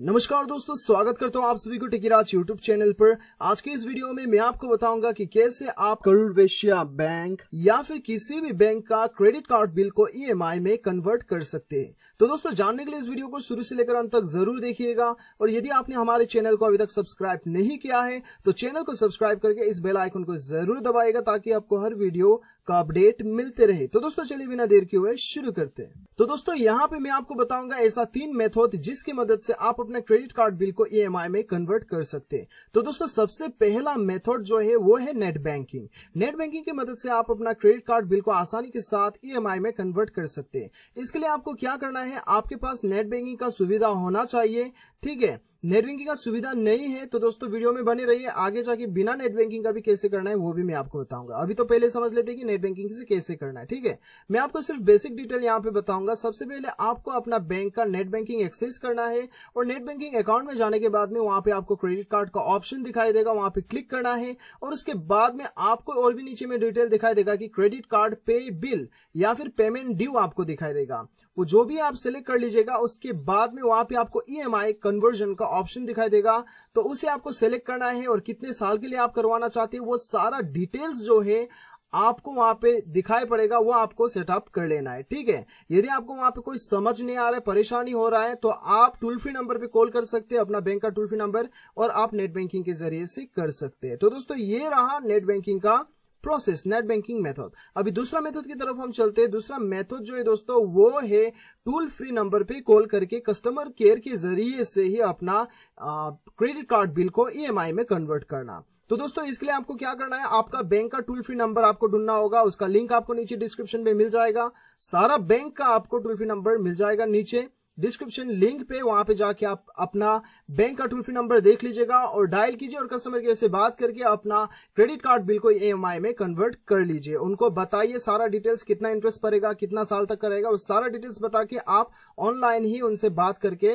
नमस्कार दोस्तों स्वागत करता हूं आप सभी को टिकीराज यूट्यूब चैनल पर आज के इस वीडियो में मैं आपको बताऊंगा कि कैसे आप करूर वैश्या बैंक या फिर किसी भी बैंक का क्रेडिट कार्ड बिल को ईएमआई e में कन्वर्ट कर सकते हैं तो दोस्तों जानने के लिए इस वीडियो को शुरू से लेकर अंत तक जरूर देखिएगा और यदि आपने हमारे चैनल को अभी तक सब्सक्राइब नहीं किया है तो चैनल को सब्सक्राइब करके इस बेल आइकन को जरूर दबाएगा ताकि आपको हर वीडियो का अपडेट मिलते रहे तो दोस्तों चलिए बिना देर के हुए शुरू करते हैं तो दोस्तों यहाँ पे मैं आपको बताऊंगा ऐसा तीन मेथड जिसकी मदद से आप अपने क्रेडिट कार्ड बिल को ई e में कन्वर्ट कर सकते हैं तो दोस्तों सबसे पहला मेथड जो है वो है नेट बैंकिंग नेट बैंकिंग की मदद से आप अपना क्रेडिट कार्ड बिल को आसानी के साथ ई e में कन्वर्ट कर सकते हैं इसके लिए आपको क्या करना है आपके पास नेट बैंकिंग का सुविधा होना चाहिए ठीक है नेट बैंकिंग का सुविधा नहीं है तो दोस्तों वीडियो में बने रहिए आगे जाके बिना नेट बैंकिंग का भी कैसे करना है वो भी मैं आपको बताऊंगा अभी तो पहले समझ लेते हैं कि नेट बैंकिंग से कैसे करना है ठीक है मैं आपको सिर्फ बेसिक डिटेल यहाँ पे बताऊंगा सबसे पहले आपको अपना बैंक का नेट बैंकिंग एक्सेस करना है और नेट बैंकिंग अकाउंट में जाने के बाद में वहां पे आपको क्रेडिट कार्ड का ऑप्शन दिखाई देगा वहां पे क्लिक करना है और उसके बाद में आपको और भी नीचे में डिटेल दिखाई देगा कि क्रेडिट कार्ड पे बिल या फिर पेमेंट ड्यू आपको दिखाई देगा वो जो भी आप सिलेक्ट कर लीजिएगा उसके बाद में वहां पे आपको ई e कन्वर्जन का ऑप्शन दिखाई देगा तो उसे आपको सेलेक्ट करना है और कितने साल के लिए आप करवाना चाहते हैं वो सारा डिटेल्स जो है आपको वहां पे दिखाई पड़ेगा वो आपको सेटअप कर लेना है ठीक है यदि आपको वहां पे कोई समझ नहीं आ रहा है परेशानी हो रहा है तो आप टूल फ्री नंबर पे कॉल कर सकते हैं अपना बैंक का टूल फ्री नंबर और आप नेट बैंकिंग के जरिए से कर सकते हैं तो दोस्तों ये रहा नेट बैंकिंग का प्रोसेस नेट बैंकिंग मेथड अभी दूसरा मेथड की तरफ हम चलते हैं दूसरा मेथड जो है दोस्तों वो है टूल फ्री नंबर पे कॉल करके कस्टमर केयर के जरिए से ही अपना क्रेडिट कार्ड बिल को ईएमआई e में कन्वर्ट करना तो दोस्तों इसके लिए आपको क्या करना है आपका बैंक का टूल फ्री नंबर आपको ढूंढना होगा उसका लिंक आपको नीचे डिस्क्रिप्शन में मिल जाएगा सारा बैंक का आपको टूल फ्री नंबर मिल जाएगा नीचे डिस्क्रिप्शन लिंक पे वहां पे जाके आप अपना बैंक का टोल फ्री नंबर देख लीजिएगा और डायल कीजिए और कस्टमर केयर से बात करके अपना क्रेडिट कार्ड बिल को ई e में कन्वर्ट कर लीजिए उनको बताइए सारा डिटेल्स कितना इंटरेस्ट पड़ेगा कितना साल तक करेगा वो सारा डिटेल्स बता के आप ऑनलाइन ही उनसे बात करके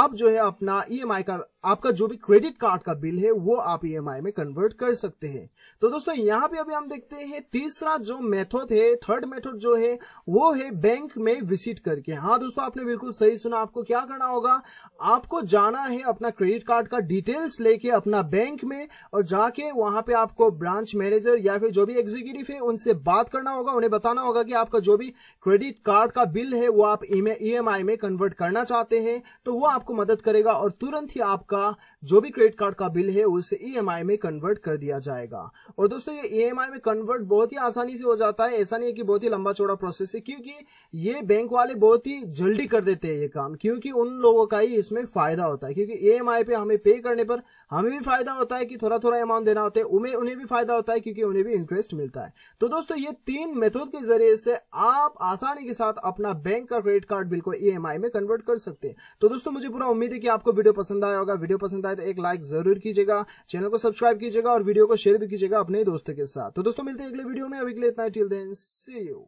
आप जो है अपना ई e का आपका जो भी क्रेडिट कार्ड का बिल है वो आप ई e में कन्वर्ट कर सकते हैं तो दोस्तों यहाँ पे अभी हम देखते हैं तीसरा जो मेथड है थर्ड मेथड जो है वो है बैंक में विजिट करके हाँ दोस्तों आपने बिल्कुल सही सुना आपको क्या करना होगा आपको जाना है अपना क्रेडिट कार्ड का डिटेल्स लेके अपना बैंक में और जाके वहां पे आपको ब्रांच मैनेजर या फिर जो भी एग्जीक्यूटिव है उनसे बात करना होगा उन्हें बताना होगा कि आपका जो भी क्रेडिट कार्ड का बिल है वो आप ई e में कन्वर्ट करना चाहते हैं तो वो आपको मदद करेगा और तुरंत ही आप आपका जो भी क्रेडिट कार्ड का बिल है उसे ई e में कन्वर्ट कर दिया जाएगा और दोस्तों ये ई e में कन्वर्ट बहुत ही आसानी से हो जाता है ऐसा नहीं है कि बहुत ही लंबा चौड़ा प्रोसेस है क्योंकि ये बैंक वाले बहुत ही जल्दी कर देते हैं ये काम क्योंकि उन लोगों का ही इसमें फायदा होता है क्योंकि ई e पे हमें पे करने पर हमें भी फायदा होता है कि थोड़ा थोड़ा अमाउंट देना होता है उन्हें उन्हें भी फायदा होता है क्योंकि उन्हें भी इंटरेस्ट मिलता है तो दोस्तों ये तीन मेथड के जरिए से आप आसानी के साथ अपना बैंक का क्रेडिट कार्ड बिल को ई में कन्वर्ट कर सकते हैं तो दोस्तों मुझे पूरा उम्मीद है कि आपको वीडियो पसंद आया होगा वीडियो पसंद आए तो एक लाइक जरूर कीजिएगा चैनल को सब्सक्राइब कीजिएगा और वीडियो को शेयर भी कीजिएगा अपने दोस्तों के साथ तो दोस्तों मिलते हैं अगले वीडियो में अभी के लिए इतना टिल देन सी यू